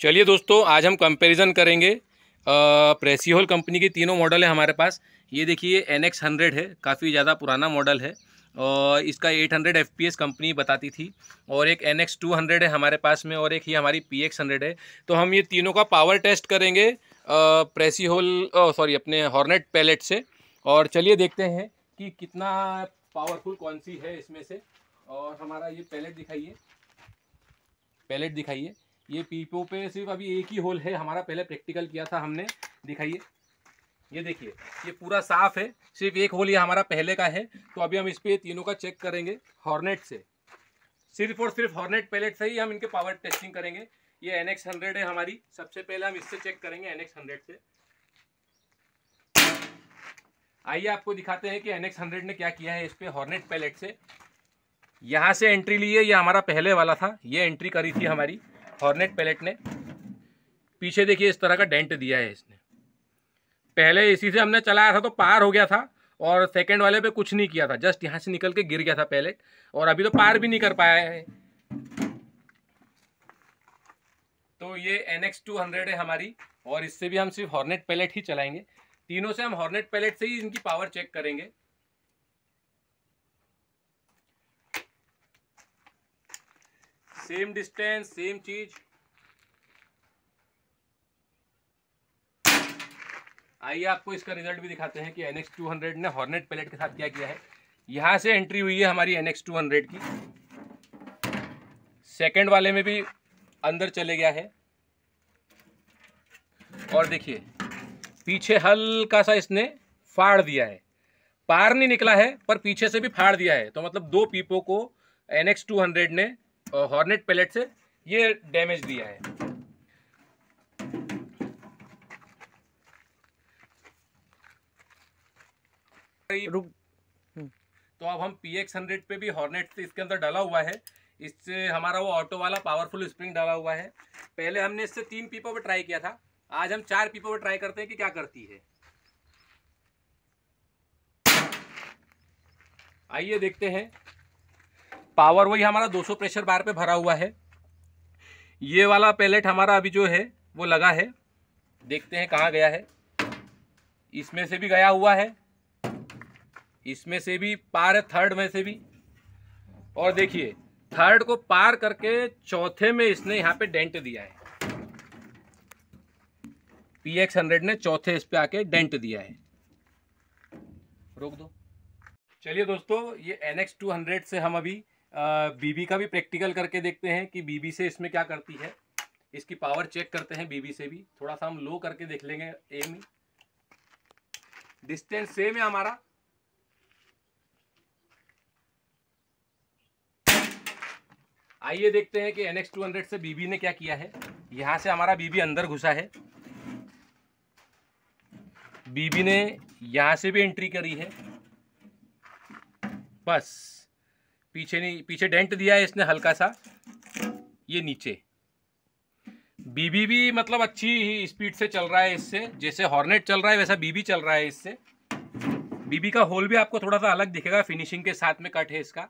चलिए दोस्तों आज हम कंपैरिजन करेंगे प्रेसीहोल कंपनी के तीनों मॉडल है हमारे पास ये देखिए एन एक्स हंड्रेड है काफ़ी ज़्यादा पुराना मॉडल है और इसका 800 हंड्रेड कंपनी बताती थी और एक एन एक्स टू हंड्रेड है हमारे पास में और एक ही हमारी पी एक्स हंड्रेड है तो हम ये तीनों का पावर टेस्ट करेंगे प्रेसी होल सॉरी अपने हॉर्नेट पैलेट से और चलिए देखते हैं कि कितना पावरफुल कौन सी है इसमें से और हमारा ये पैलेट दिखाइए पैलेट दिखाइए ये पीपो पे सिर्फ अभी एक ही होल है हमारा पहले प्रैक्टिकल किया था हमने दिखाइए ये देखिए ये पूरा साफ है सिर्फ एक होल ये हमारा पहले का है तो अभी हम इस पर तीनों का चेक करेंगे हॉर्नेट से सिर्फ और सिर्फ हॉर्नेट पैलेट से ही हम इनके पावर टेस्टिंग करेंगे ये एन एक्स हंड्रेड है हमारी सबसे पहले हम इससे चेक करेंगे एन एक्स हंड्रेड से आइए आपको दिखाते हैं कि एन एक्स हंड्रेड ने क्या किया है इस पर हॉर्नेट पैलेट से यहाँ से एंट्री ली है ये हमारा पहले वाला था ये एंट्री करी थी हमारी हॉर्नेट पैलेट ने पीछे देखिए इस तरह का डेंट दिया है इसने पहले इसी से हमने चलाया था तो पार हो गया था और सेकंड वाले पे कुछ नहीं किया था जस्ट यहाँ से निकल के गिर गया था पैलेट और अभी तो पार भी नहीं कर पाया है तो ये एन एक्स टू हंड्रेड है हमारी और इससे भी हम सिर्फ हॉर्नेट पैलेट ही चलाएंगे तीनों से हम हॉर्नेट पैलेट से ही इनकी पावर चेक करेंगे सेम डिस्टेंस सेम चीज आइए आपको इसका रिजल्ट भी दिखाते हैं कि एन एक्स टू हंड्रेड ने हॉर्नेट पैलेट के साथ क्या किया है यहां से एंट्री हुई है हमारी एन एक्स टू हंड्रेड की सेकेंड वाले में भी अंदर चले गया है और देखिए पीछे हल्का सा इसने फाड़ दिया है पार नहीं निकला है पर पीछे से भी फाड़ दिया है तो मतलब दो पीपो को एन एक्स टू हंड्रेड ने हॉर्नेट पैलेट से ये डैमेज दिया है रुक हम्म। तो अब हम पी एक्स हंड्रेड पे भी हॉर्नेट से इसके अंदर डाला हुआ है इससे हमारा वो ऑटो वाला पावरफुल स्प्रिंग डाला हुआ है पहले हमने इससे तीन पीपो पर ट्राई किया था आज हम चार पीपो पर ट्राई करते हैं कि क्या करती है आइए देखते हैं पावर वही हमारा 200 प्रेशर बार पे भरा हुआ है ये वाला पैलेट हमारा अभी जो है वो लगा है देखते हैं कहाँ गया है इसमें से भी गया हुआ है इसमें से भी पार है थर्ड में से भी और देखिए थर्ड को पार करके चौथे में इसने यहाँ पे डेंट दिया है पी एक्स हंड्रेड ने चौथे इस पे आके डेंट दिया है रोक दो चलिए दोस्तों ये एन एक्स टू हंड्रेड से हम अभी बीबी का भी प्रैक्टिकल करके देखते हैं कि बीबी से इसमें क्या करती है इसकी पावर चेक करते हैं बीबी से भी थोड़ा सा हम लो करके देख लेंगे एम डिस्टेंस सेम है हमारा आइए देखते हैं कि एन एक्स टू हंड्रेड से बीबी ने क्या किया है यहां से हमारा बीबी अंदर घुसा है बीबी ने यहां से भी एंट्री करी है बस पीछे नहीं पीछे डेंट दिया है इसने हल्का सा ये नीचे बीबी भी मतलब अच्छी स्पीड से चल रहा है इससे जैसे हॉर्नेट चल रहा है वैसा बीबी चल रहा है इससे बीबी का होल भी आपको थोड़ा सा अलग दिखेगा फिनिशिंग के साथ में कट है इसका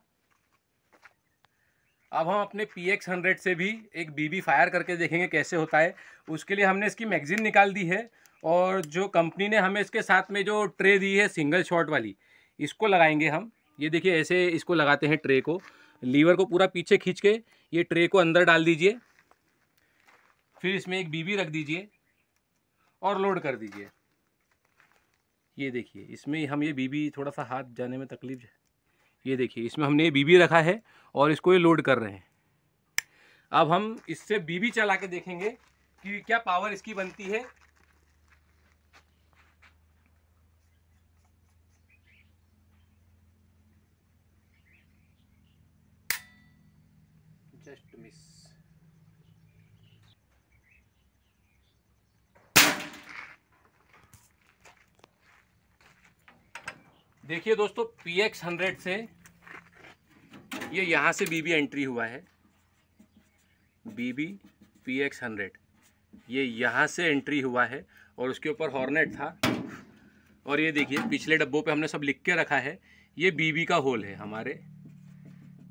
अब हम अपने पी एक्स हंड्रेड से भी एक बीबी फायर करके देखेंगे कैसे होता है उसके लिए हमने इसकी मैगजीन निकाल दी है और जो कंपनी ने हमें इसके साथ में जो ट्रे दी है सिंगल शॉट वाली इसको लगाएंगे हम ये देखिए ऐसे इसको लगाते हैं ट्रे को लीवर को पूरा पीछे खींच के ये ट्रे को अंदर डाल दीजिए फिर इसमें एक बीबी रख दीजिए और लोड कर दीजिए ये देखिए इसमें हम ये बीबी थोड़ा सा हाथ जाने में तकलीफ है ये देखिए इसमें हमने ये बीबी रखा है और इसको ये लोड कर रहे हैं अब हम इससे बीबी चला के देखेंगे कि क्या पावर इसकी बनती है just miss. देखिए दोस्तों पी एक्स हंड्रेड से ये यहाँ से बीबी एंट्री हुआ है बीबी पी एक्स हंड्रेड ये यहाँ से एंट्री हुआ है और उसके ऊपर हॉर्नेट था और ये देखिए पिछले डब्बों पे हमने सब लिख के रखा है ये बीबी का होल है हमारे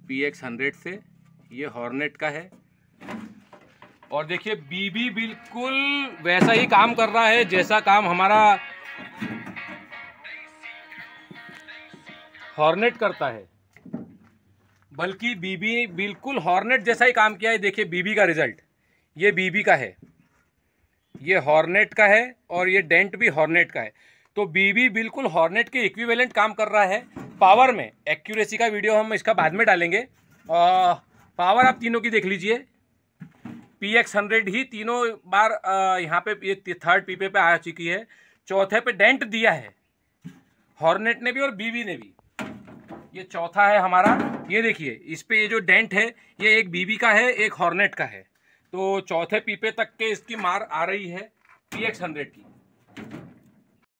पी एक्स हंड्रेड से ये हॉर्नेट का है और देखिए बीबी बिल्कुल वैसा ही काम कर रहा है जैसा काम हमारा हॉर्नेट करता है बल्कि बीबी बिल्कुल हॉर्नेट जैसा ही काम किया है देखिए बीबी का रिजल्ट ये बीबी का है ये हॉर्नेट का है और ये डेंट भी हॉर्नेट का है तो बीबी बिल्कुल हॉर्नेट के इक्विवेलेंट काम कर रहा है पावर में एक्यूरेसी का वीडियो हम इसका बाद में डालेंगे आ, पावर आप तीनों की देख लीजिए पी एक्स हंड्रेड ही तीनों बार यहाँ पे ये थर्ड पीपे पे आ चुकी है चौथे पे डेंट दिया है हॉर्नेट ने भी और बीवी ने भी ये चौथा है हमारा ये देखिए इस पर ये जो डेंट है ये एक बीवी का है एक हॉर्नेट का है तो चौथे पीपे तक के इसकी मार आ रही है पी एक्स हंड्रेड की